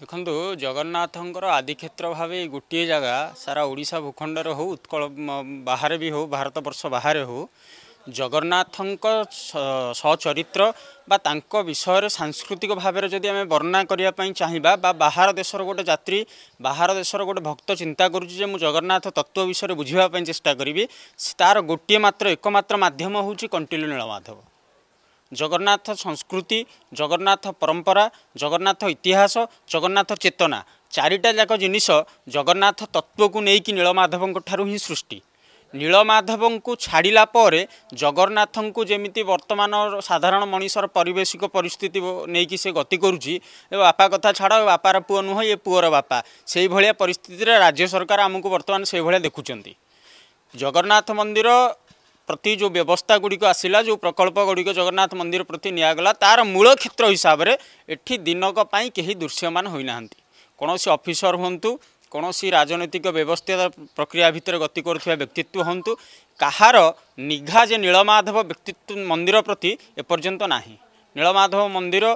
ଦେଖନ୍ତୁ ଜଗନ୍ନାଥଙ୍କର ଆଦିକ୍ଷେତ୍ର ଭାବେ ଏଇ ଗୋଟିଏ ଜାଗା ସାରା ଓଡ଼ିଶା ଭୂଖଣ୍ଡରେ ହଉ ଉତ୍କଳ ବାହାରେ ବି ହଉ ଭାରତବର୍ଷ ବାହାରେ ହଉ ଜଗନ୍ନାଥଙ୍କ ସଚରିତ୍ର ବା ତାଙ୍କ ବିଷୟରେ ସାଂସ୍କୃତିକ ଭାବରେ ଯଦି ଆମେ ବର୍ଣ୍ଣନା କରିବା ପାଇଁ ଚାହିଁବା ବା ବାହାର ଦେଶର ଗୋଟେ ଯାତ୍ରୀ ବାହାର ଦେଶର ଗୋଟେ ଭକ୍ତ ଚିନ୍ତା କରୁଛି ଯେ ମୁଁ ଜଗନ୍ନାଥ ତତ୍ତ୍ୱ ବିଷୟରେ ବୁଝିବା ପାଇଁ ଚେଷ୍ଟା କରିବି ତା'ର ଗୋଟିଏ ମାତ୍ର ଏକମାତ୍ର ମାଧ୍ୟମ ହେଉଛି କଣ୍ଟିଲ୍ୟୁ ନୀଳମାଧବ ଜଗନ୍ନାଥ ସଂସ୍କୃତି ଜଗନ୍ନାଥ ପରମ୍ପରା ଜଗନ୍ନାଥ ଇତିହାସ ଜଗନ୍ନାଥ ଚେତନା ଚାରିଟା ଯାକ ଜିନିଷ ଜଗନ୍ନାଥ ତତ୍ତ୍ୱକୁ ନେଇକି ନୀଳମାଧବଙ୍କ ଠାରୁ ହିଁ ସୃଷ୍ଟି ନୀଳମାଧବଙ୍କୁ ଛାଡ଼ିଲା ପରେ ଜଗନ୍ନାଥଙ୍କୁ ଯେମିତି ବର୍ତ୍ତମାନ ସାଧାରଣ ମଣିଷର ପରିବେଶିକ ପରିସ୍ଥିତି ନେଇକି ସେ ଗତି କରୁଛି ଏ ବାପା କଥା ଛାଡ଼ ବାପାର ପୁଅ ନୁହଁ ଇଏ ପୁଅର ବାପା ସେଇଭଳିଆ ପରିସ୍ଥିତିରେ ରାଜ୍ୟ ସରକାର ଆମକୁ ବର୍ତ୍ତମାନ ସେଇଭଳିଆ ଦେଖୁଛନ୍ତି ଜଗନ୍ନାଥ ମନ୍ଦିର ପ୍ରତି ଯେଉଁ ବ୍ୟବସ୍ଥା ଗୁଡ଼ିକ ଆସିଲା ଯେଉଁ ପ୍ରକଳ୍ପ ଗୁଡ଼ିକ ଜଗନ୍ନାଥ ମନ୍ଦିର ପ୍ରତି ନିଆଗଲା ତା'ର ମୂଳ କ୍ଷେତ୍ର ହିସାବରେ ଏଠି ଦିନକ ପାଇଁ କେହି ଦୃଶ୍ୟମାନ ହୋଇନାହାନ୍ତି କୌଣସି ଅଫିସର ହୁଅନ୍ତୁ କୌଣସି ରାଜନୈତିକ ବ୍ୟବସ୍ଥା ପ୍ରକ୍ରିୟା ଭିତରେ ଗତି କରୁଥିବା ବ୍ୟକ୍ତିତ୍ୱ ହୁଅନ୍ତୁ କାହାର ନିଘା ଯେ ନୀଳମାଧବ ବ୍ୟକ୍ତିତ୍ୱ ମନ୍ଦିର ପ୍ରତି ଏପର୍ଯ୍ୟନ୍ତ ନାହିଁ ନୀଳମାଧବ ମନ୍ଦିର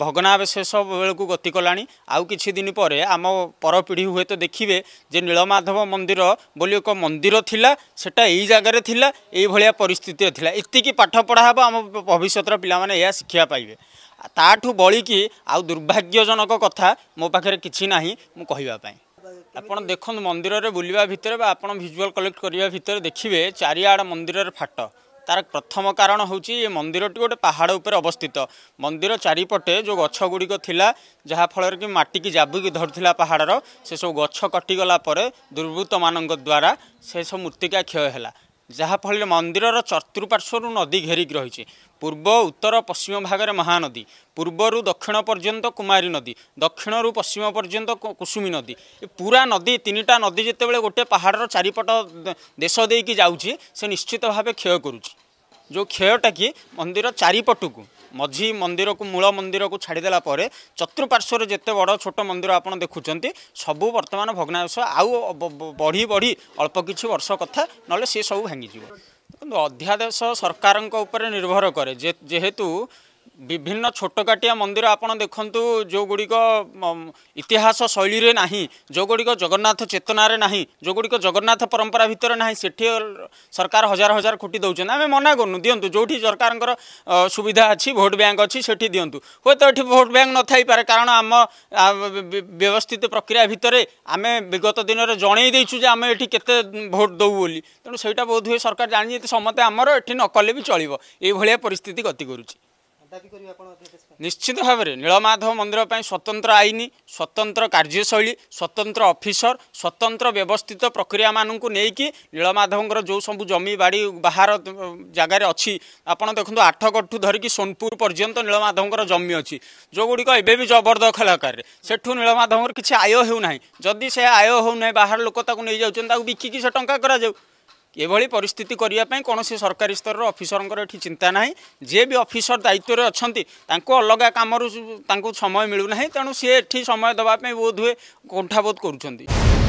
ଭଗ୍ନାବଶେଷ ବେଳକୁ ଗତି କଲାଣି ଆଉ କିଛି ଦିନ ପରେ ଆମ ପରପିଢ଼ି ହୁଏତ ଦେଖିବେ ଯେ ନୀଳମାଧବ ମନ୍ଦିର ବୋଲି ଏକ ମନ୍ଦିର ଥିଲା ସେଟା ଏଇ ଜାଗାରେ ଥିଲା ଏଇଭଳିଆ ପରିସ୍ଥିତିରେ ଥିଲା ଏତିକି ପାଠ ପଢ଼ା ହେବ ଆମ ଭବିଷ୍ୟତର ପିଲାମାନେ ଏହା ଶିକ୍ଷା ପାଇବେ ତାଠୁ ବଳିକି ଆଉ ଦୁର୍ଭାଗ୍ୟଜନକ କଥା ମୋ ପାଖରେ କିଛି ନାହିଁ ମୁଁ କହିବା ପାଇଁ ଆପଣ ଦେଖନ୍ତୁ ମନ୍ଦିରରେ ବୁଲିବା ଭିତରେ ବା ଆପଣ ଭିଜୁଆଲ୍ କଲେକ୍ଟ କରିବା ଭିତରେ ଦେଖିବେ ଚାରିଆଡ଼ ମନ୍ଦିରରେ ଫାଟ তার প্রথম কারণ হচ্ছে এ মন্দিরটি গোটে পাহাড় উপরে অবস্থিত মন্দির চারিপটে যে গছগুড়ি লা যাফলের কি মাটিকি জাবিকি ধরুলা পাহাড়র সেসব গছ কটিগলা পরে দুর্বৃত্ত মান দ্বারা সেসব মূর্তিকা ক্ষয় হলা ଯାହାଫଳରେ ମନ୍ଦିରର ଚତୁଃପାର୍ଶ୍ୱରୁ ନଦୀ ଘେରିକି ରହିଛି ପୂର୍ବ ଉତ୍ତର ପଶ୍ଚିମ ଭାଗରେ ମହାନଦୀ ପୂର୍ବରୁ ଦକ୍ଷିଣ ପର୍ଯ୍ୟନ୍ତ କୁମାରୀ ନଦୀ ଦକ୍ଷିଣରୁ ପଶ୍ଚିମ ପର୍ଯ୍ୟନ୍ତ କୁସୁମୀ ନଦୀ ଏ ପୁରା ନଦୀ ତିନିଟା ନଦୀ ଯେତେବେଳେ ଗୋଟେ ପାହାଡ଼ର ଚାରିପଟ ଦେଶ ଦେଇକି ଯାଉଛି ସେ ନିଶ୍ଚିତ ଭାବେ କ୍ଷୟ କରୁଛି ଯେଉଁ କ୍ଷୟଟାକି ମନ୍ଦିର ଚାରିପଟକୁ ମଝି ମନ୍ଦିରକୁ ମୂଳ ମନ୍ଦିରକୁ ଛାଡ଼ିଦେଲା ପରେ ଚତୁଃପାର୍ଶ୍ୱରେ ଯେତେ ବଡ଼ ଛୋଟ ମନ୍ଦିର ଆପଣ ଦେଖୁଛନ୍ତି ସବୁ ବର୍ତ୍ତମାନ ଭଗ୍ନାଂଶ ଆଉ ବଢ଼ି ବଢ଼ି ଅଳ୍ପ କିଛି ବର୍ଷ କଥା ନହେଲେ ସେ ସବୁ ଭାଙ୍ଗିଯିବ କିନ୍ତୁ ଅଧ୍ୟାଦେଶ ସରକାରଙ୍କ ଉପରେ ନିର୍ଭର କରେ ଯେହେତୁ ବିଭିନ୍ନ ଛୋଟକାଟିଆ ମନ୍ଦିର ଆପଣ ଦେଖନ୍ତୁ ଯେଉଁଗୁଡ଼ିକ ଇତିହାସ ଶୈଳୀରେ ନାହିଁ ଯେଉଁଗୁଡ଼ିକ ଜଗନ୍ନାଥ ଚେତନାରେ ନାହିଁ ଯେଉଁଗୁଡ଼ିକ ଜଗନ୍ନାଥ ପରମ୍ପରା ଭିତରେ ନାହିଁ ସେଠି ସରକାର ହଜାର ହଜାର ଖୁଟି ଦେଉଛନ୍ତି ଆମେ ମନା କରୁନୁ ଦିଅନ୍ତୁ ଯେଉଁଠି ସରକାରଙ୍କର ସୁବିଧା ଅଛି ଭୋଟ୍ ବ୍ୟାଙ୍କ ଅଛି ସେଠି ଦିଅନ୍ତୁ ହୁଏତ ଏଠି ଭୋଟ୍ ବ୍ୟାଙ୍କ ନଥାଇପାରେ କାରଣ ଆମ ବ୍ୟବସ୍ଥିତ ପ୍ରକ୍ରିୟା ଭିତରେ ଆମେ ବିଗତ ଦିନରେ ଜଣେଇ ଦେଇଛୁ ଯେ ଆମେ ଏଠି କେତେ ଭୋଟ୍ ଦେଉ ବୋଲି ତେଣୁ ସେଇଟା ବୋଧ ହୁଏ ସରକାର ଜାଣିଛନ୍ତି ସମସ୍ତେ ଆମର ଏଠି ନକଲେ ବି ଚଳିବ ଏଇଭଳିଆ ପରିସ୍ଥିତି ଗତି କରୁଛି ନିଶ୍ଚିତ ଭାବରେ ନୀଳମାଧବ ମନ୍ଦିର ପାଇଁ ସ୍ୱତନ୍ତ୍ର ଆଇନ ସ୍ୱତନ୍ତ୍ର କାର୍ଯ୍ୟଶୈଳୀ ସ୍ୱତନ୍ତ୍ର ଅଫିସର ସ୍ୱତନ୍ତ୍ର ବ୍ୟବସ୍ଥିତ ପ୍ରକ୍ରିୟାମାନଙ୍କୁ ନେଇକି ନୀଳମାଧବଙ୍କର ଯେଉଁ ସବୁ ଜମି ବାଡ଼ି ବାହାର ଜାଗାରେ ଅଛି ଆପଣ ଦେଖନ୍ତୁ ଆଠଗଡ଼ଠୁ ଧରିକି ସୋନପୁର ପର୍ଯ୍ୟନ୍ତ ନୀଳମାଧବଙ୍କର ଜମି ଅଛି ଯେଉଁଗୁଡ଼ିକ ଏବେ ବି ଜବରଦଖଲ ଆକାରରେ ସେଠୁ ନୀଳମାଧବଙ୍କର କିଛି ଆୟ ହେଉନାହିଁ ଯଦି ସେ ଆୟ ହେଉନାହିଁ ବାହାର ଲୋକ ତାକୁ ନେଇଯାଉଛନ୍ତି ତାକୁ ବିକିକି ସେ ଟଙ୍କା କରାଯାଉ ଏଭଳି ପରିସ୍ଥିତି କରିବା ପାଇଁ କୌଣସି ସରକାରୀ ସ୍ତରର ଅଫିସରଙ୍କର ଏଠି ଚିନ୍ତା ନାହିଁ ଯିଏ ବି ଅଫିସର ଦାୟିତ୍ୱରେ ଅଛନ୍ତି ତାଙ୍କୁ ଅଲଗା କାମରୁ ତାଙ୍କୁ ସମୟ ମିଳୁନାହିଁ ତେଣୁ ସିଏ ଏଠି ସମୟ ଦେବା ପାଇଁ ବୋଧ ହୁଏ କୁଣ୍ଠାବୋଧ କରୁଛନ୍ତି